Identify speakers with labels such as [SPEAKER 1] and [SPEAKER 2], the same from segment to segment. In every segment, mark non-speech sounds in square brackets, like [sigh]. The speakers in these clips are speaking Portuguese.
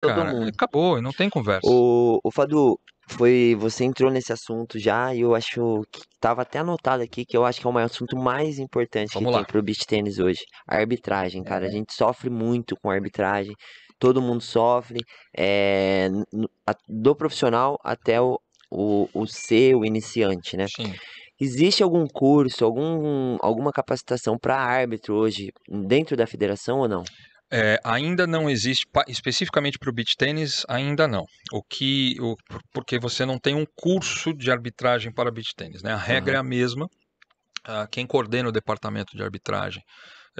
[SPEAKER 1] todo cara, mundo.
[SPEAKER 2] Acabou, não tem conversa.
[SPEAKER 1] O, o Fadu, foi você entrou nesse assunto já e eu acho que estava até anotado aqui que eu acho que é o maior assunto mais importante Vamos que lá. tem pro beat tênis hoje. A arbitragem, cara, é. a gente sofre muito com a arbitragem. Todo mundo sofre, é, do profissional até o, o, o ser, o iniciante, né? Sim. Existe algum curso, algum, alguma capacitação para árbitro hoje dentro da federação ou não?
[SPEAKER 2] É, ainda não existe, especificamente para o beach tênis, ainda não. O que, o, porque você não tem um curso de arbitragem para beach tênis, né? A regra uhum. é a uhum. mesma. Uh, quem coordena o departamento de arbitragem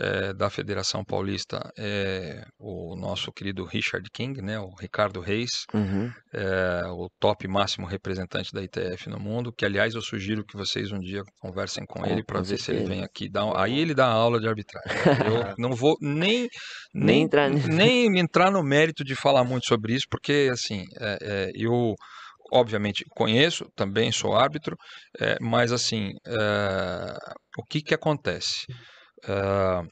[SPEAKER 2] é, da Federação Paulista é o nosso querido Richard King, né, o Ricardo Reis, uhum. é, o top máximo representante da ITF no mundo, que aliás eu sugiro que vocês um dia conversem com ele para ver se ele vem aqui. Dá, aí ele dá aula de arbitragem. eu [laughs] não vou nem, nem, nem, entrar... [laughs] nem entrar no mérito de falar muito sobre isso, porque assim, é, é, eu obviamente conheço, também sou árbitro, é, mas assim, é, o que, que acontece? uh,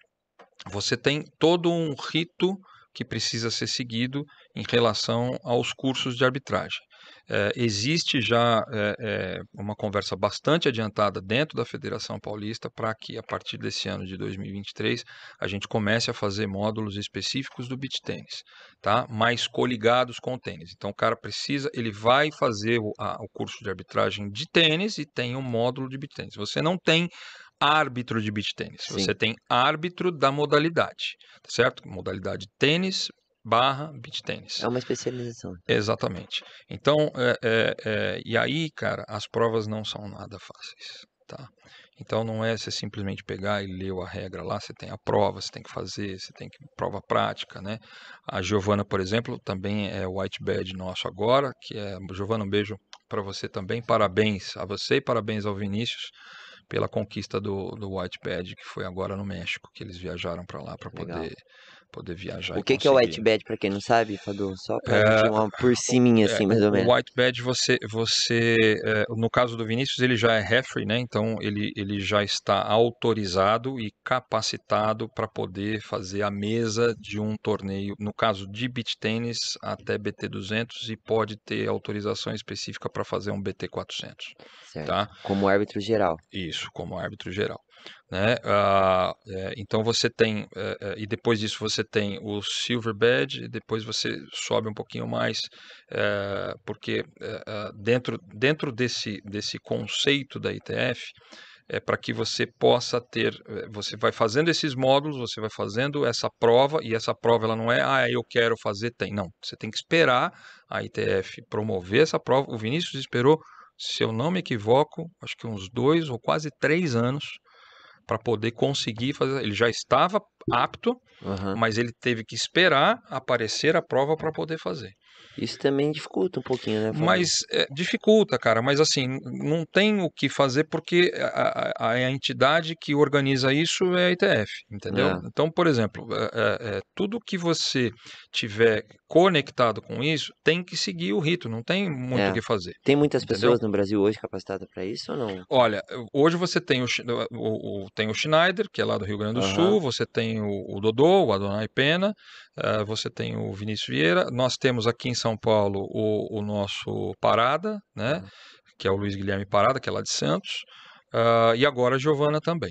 [SPEAKER 2] você tem todo um rito que precisa ser seguido em relação aos cursos de arbitragem. É, existe já é, é, uma conversa bastante adiantada dentro da Federação Paulista para que, a partir desse ano de 2023, a gente comece a fazer módulos específicos do beat tênis, tá? Mais coligados com o tênis. Então, o cara precisa, ele vai fazer o, a, o curso de arbitragem de tênis e tem um módulo de beat tênis. Você não tem árbitro de beach tênis. Você tem árbitro da modalidade, tá certo? Modalidade tênis barra beach tênis. É uma especialização. Então. Exatamente. Então, é, é, é, e aí, cara, as provas não são nada fáceis, tá? Então não é você simplesmente pegar e ler a regra lá, você tem a prova, você tem que fazer, você tem que prova prática, né? A Giovana, por exemplo, também é white badge nosso agora, que é Giovana, um beijo para você também, parabéns a você e parabéns ao Vinícius pela conquista do, do Pad que foi agora no México,
[SPEAKER 1] que eles viajaram para lá para poder poder viajar. O que, que é o white bed para quem não sabe, Fadu? Só é, uma por cima assim, é, mais ou menos. O white
[SPEAKER 2] bed você você é, no caso do Vinícius ele já é referee, né? Então ele ele já está autorizado e capacitado para poder fazer a mesa de um torneio, no caso de beach tênis até BT 200 e pode ter autorização específica para fazer um BT 400, tá? certo. tá?
[SPEAKER 1] Como árbitro geral.
[SPEAKER 2] Isso, como árbitro geral. Né? Ah, é, então você tem, é, é, e depois disso você tem o Silver Badge, e depois você sobe um pouquinho mais, é, porque ah, dentro, dentro desse, desse conceito da ITF, é para que você possa ter, você vai fazendo esses módulos, você vai fazendo essa prova, e essa prova ela não é, ah, eu quero fazer, tem. Não, você tem que esperar a ITF promover essa prova. O Vinícius esperou, se eu não me equivoco, acho que uns dois ou quase três anos para poder conseguir fazer. Ele já estava apto, uhum. mas ele teve que esperar aparecer a prova para poder
[SPEAKER 1] fazer. Isso também dificulta um pouquinho, né? Mas
[SPEAKER 2] é, dificulta, cara. Mas assim, não tem o que fazer porque a, a, a entidade que organiza isso é a ITF, entendeu? É. Então, por exemplo, é, é, é, tudo que você tiver conectado com isso tem que seguir o rito, não tem muito é. o que fazer.
[SPEAKER 1] Tem muitas entendeu? pessoas no Brasil hoje capacitadas para isso ou não?
[SPEAKER 2] Olha, hoje você tem o, o, o, tem o Schneider, que é lá do Rio Grande do uhum. Sul, você tem o, o Dodô, o Adonai Pena, uh, você tem o Vinícius Vieira, nós temos aqui em São Paulo o, o nosso Parada, né? Uhum. Que é o Luiz Guilherme Parada, que é lá de Santos. Uh, e agora a Giovana também.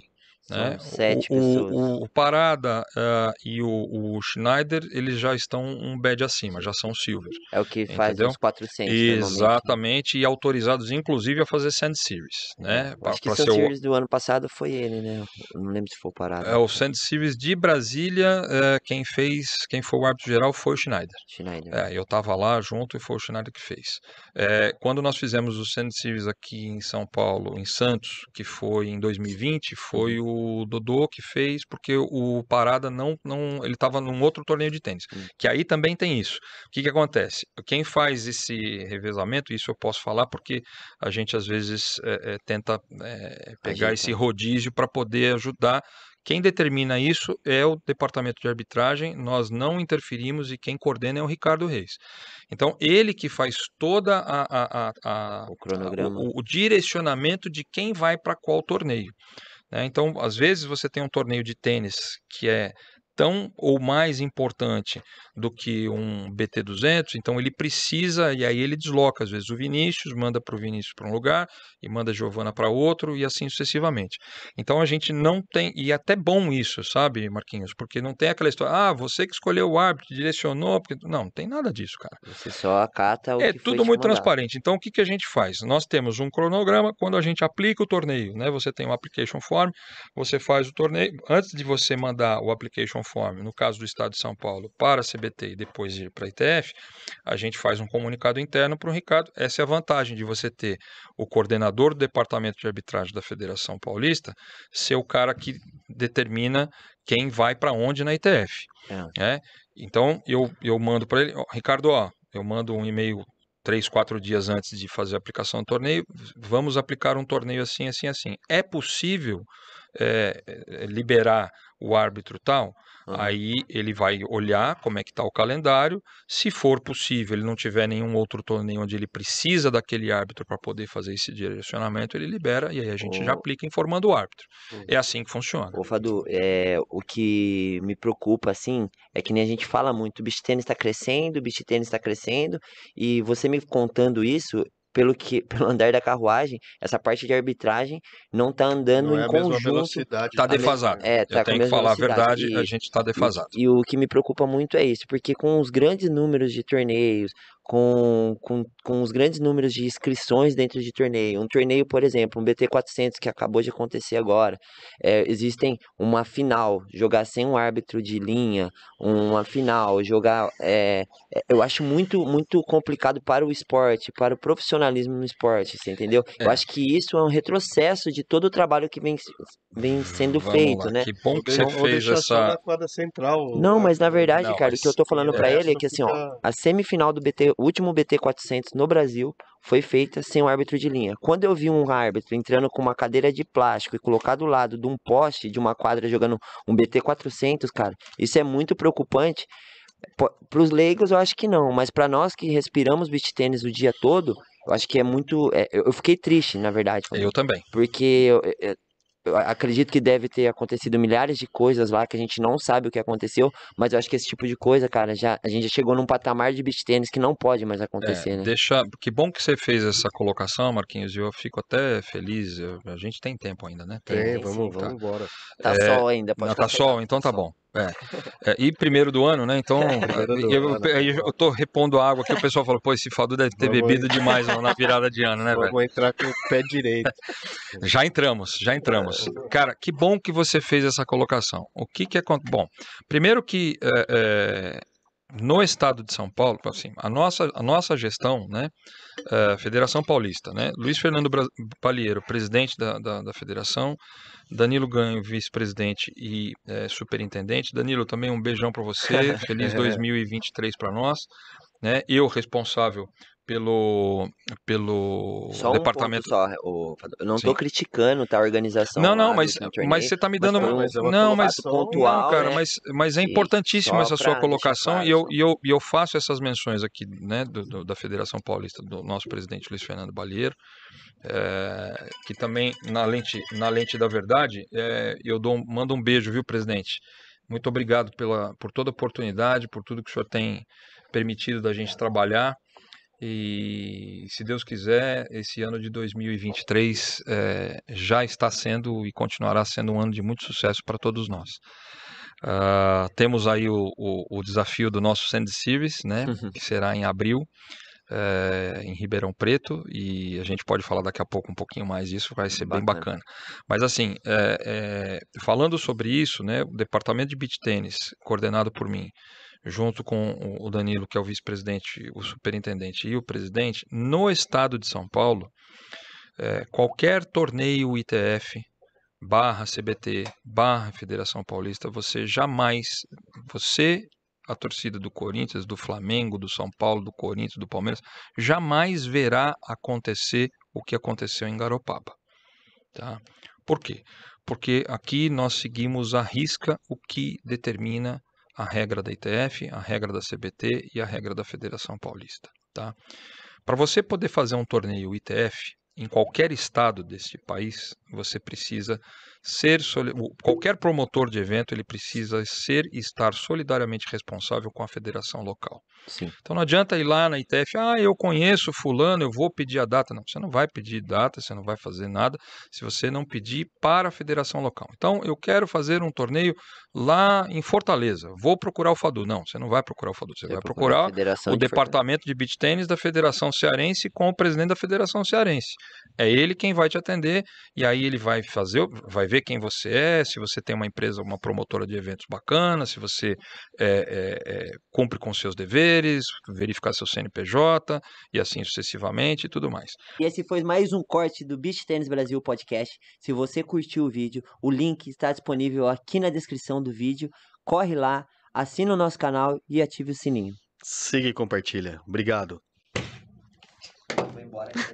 [SPEAKER 2] Né? Sete o, pessoas. O, o Parada uh, e o, o, Schneider, eles já estão um bad acima, já são
[SPEAKER 1] silver. É o que faz entendeu? uns 400 né?
[SPEAKER 2] Exatamente, e autorizados inclusive a fazer Sand Series. É, né? Pra, Acho que Sand Series
[SPEAKER 1] do ano passado foi ele, né? Eu não lembro se foi o Parada. É, o Sand
[SPEAKER 2] Series de Brasília, eh, quem fez, quem foi o árbitro geral foi o Schneider. Schneider. É, eu estava lá junto e foi o Schneider que fez. É, quando nós fizemos o Sand Series aqui em São Paulo, em Santos, que foi em 2020, foi uhum. o o Dodô que fez, porque o Parada não, não ele estava num outro torneio de tênis. Hum. Que aí também tem isso. O que, que acontece? Quem faz esse revezamento, isso eu posso falar porque a gente às vezes é, é, tenta é, pegar esse rodízio para poder ajudar quem determina isso é o departamento de arbitragem, nós não interferimos e quem coordena é o Ricardo Reis. Então, ele que faz toda a, a, a, a o, o, o, direcionamento de quem vai para qual torneio. Né? Então, às vezes você tem um torneio de tênis que é tão ou mais importante do que um BT200, então ele precisa, e aí ele desloca às vezes o Vinícius, manda para o Vinícius para um lugar e manda a Giovana para outro e assim sucessivamente. Então a gente não tem, e é até bom isso, sabe, Marquinhos, porque não tem aquela história, ah, você que escolheu o árbitro, direcionou, porque não, não tem nada disso,
[SPEAKER 1] cara. Você só acata o É que tudo muito transparente.
[SPEAKER 2] Então o que, que a gente faz? Nós temos um cronograma quando a gente aplica o torneio, né? Você tem um application form, você faz o torneio, antes de você mandar o application conforme, no caso do Estado de São Paulo, para a CBT e depois ir para a ITF, a gente faz um comunicado interno para o Ricardo. Essa é a vantagem de você ter o coordenador do Departamento de Arbitragem da Federação Paulista ser o cara que determina quem vai para onde na ITF. É. Né? Então, eu, eu mando para ele, ó, Ricardo, ó, eu mando um e-mail três, quatro dias antes de fazer a aplicação do torneio, vamos aplicar um torneio assim, assim, assim. É possível é, liberar o árbitro tal, uhum. aí ele vai olhar como é que está o calendário. Se for possível, ele não tiver nenhum outro torneio onde ele precisa daquele árbitro para poder fazer esse direcionamento, ele libera e aí a gente oh. já aplica informando o árbitro. Uhum. É assim que funciona.
[SPEAKER 1] Ô, Fadu, é, o que me preocupa, assim, é que nem a gente fala muito, o beach tênis está crescendo, o beach tênis está crescendo, e você me contando isso, pelo que [laughs] pelo andar da carruagem, essa parte de arbitragem não está andando não é em conjunto. Está defasado. É, tá Eu tenho que falar a verdade, e, a gente está defasado. E, e, o que me preocupa muito é isso, porque com os grandes números de torneios, com, com, com os grandes números de inscrições dentro de torneio. Um torneio, por exemplo, um BT400 que acabou de acontecer agora. É, existem uma final, jogar sem um árbitro de linha, uma final, jogar. É, eu acho muito, muito complicado para o esporte, para o profissionalismo no esporte, você entendeu? É. Eu acho que isso é um retrocesso de todo o trabalho que vem, vem hum, sendo Vamos feito, lá. né? Que bom que você fez essa. Central, Não, mas na verdade, Não, cara, o que eu tô falando é, para é, ele é que assim, ó, a semifinal do BT o último BT400 no Brasil foi feita sem um árbitro de linha. Quando eu vi um árbitro entrando com uma cadeira de plástico e colocar do lado de um poste de uma quadra jogando um BT400, cara, isso é muito preocupante. Para os leigos eu acho que não, mas para nós que respiramos beach tênis o dia todo, eu acho que é muito. É, eu fiquei triste, na verdade. Eu também. Porque eu, eu, acredito que deve ter acontecido milhares de coisas lá que a gente não sabe o que aconteceu, mas eu acho que esse tipo de coisa, cara, já a gente já chegou num patamar de beach tênis que não pode mais acontecer, é, né?
[SPEAKER 2] Deixa, que bom que você fez essa colocação, Marquinhos, e eu fico até feliz. Eu, a gente tem tempo ainda, né? Tem, tem vamos, tá. vamos
[SPEAKER 1] embora. Tá é, sol ainda, pode não, tá sol, então
[SPEAKER 2] tá bom. É. É, e primeiro do ano, né? Então, [laughs] eu, eu, ano, eu, tô repondo água que o pessoal falou, pô, esse fado deve ter Vamos bebido demais na virada de ano, né, Vamos velho? entrar com o pé direito. [laughs] já entramos, já entramos. É. Cara, que bom que você fez essa colocação. O que que é... Bom, primeiro que é, no estado de São Paulo, então, assim, a nossa, a nossa gestão, né, a é, Federação Paulista, né, Luiz Fernando Palheiro, presidente da, da, da federação, Danilo Ganho, vice-presidente e é, superintendente. Danilo, também um beijão para você, [laughs] feliz 2023 para nós, né, eu responsável pelo pelo só um departamento só, o,
[SPEAKER 1] eu não estou criticando tá a organização não não mas mas você está me dando mas não mas pontual, não, cara né? mas mas é importantíssima essa sua colocação
[SPEAKER 2] e eu, e eu e eu faço essas menções aqui né do, do, da Federação Paulista do nosso presidente Luiz Fernando Balheiro é, eh, que também na lente na lente da verdade é, eu dou mando um beijo viu presidente muito obrigado pela por toda a oportunidade por tudo que o senhor tem permitido da gente trabalhar e se Deus quiser, esse ano de 2023 é, eh, já está sendo e continuará sendo um ano de muito sucesso para todos nós. Uh, temos aí o, o, o, desafio do nosso Send Series, né, uhum. que será em abril, é, em Ribeirão Preto, e a gente pode falar daqui a pouco um pouquinho mais disso, vai ser bacana. bem bacana. Mas assim, é, falando sobre isso, né, o departamento de beach tênis, coordenado por mim, junto com o Danilo, que é o vice-presidente, o superintendente e o presidente, no estado de São Paulo, é, qualquer torneio ITF barra CBT barra Federação Paulista, você jamais, você, a torcida do Corinthians, do Flamengo, do São Paulo, do Corinthians, do Palmeiras, jamais verá acontecer o que aconteceu em Garopaba. Tá? Por quê? Porque aqui nós seguimos a risca o que determina a regra da ITF, a regra da CBT e a regra da Federação Paulista. Tá? Para você poder fazer um torneio ITF em qualquer estado deste país, você precisa ser qualquer promotor de evento, ele precisa ser e estar solidariamente responsável com a federação local. Sim. Então não adianta ir lá na ITF, ah, eu conheço fulano, eu vou pedir a data. Não, você não vai pedir data, você não vai fazer nada se você não pedir para a federação local. Então eu quero fazer um torneio lá em Fortaleza. Vou procurar o Fadu. Não, você não vai procurar o Fadu, você, vai procurar, o de departamento de beach tênis da Federação Cearense com o presidente da Federação Cearense. É ele quem vai te atender e aí aí ele vai fazer, vai ver quem você é, se você tem uma empresa, uma promotora de eventos bacana, se você é, é, é, cumpre com seus deveres, verificar seu CNPJ e assim sucessivamente e tudo mais.
[SPEAKER 1] E esse foi mais um corte do Beach Tennis Brasil Podcast. Se você curtiu o vídeo, o link está disponível aqui na descrição do vídeo. Corre lá, assina o nosso canal e ative o sininho. Siga e compartilha. Obrigado. Vou embora.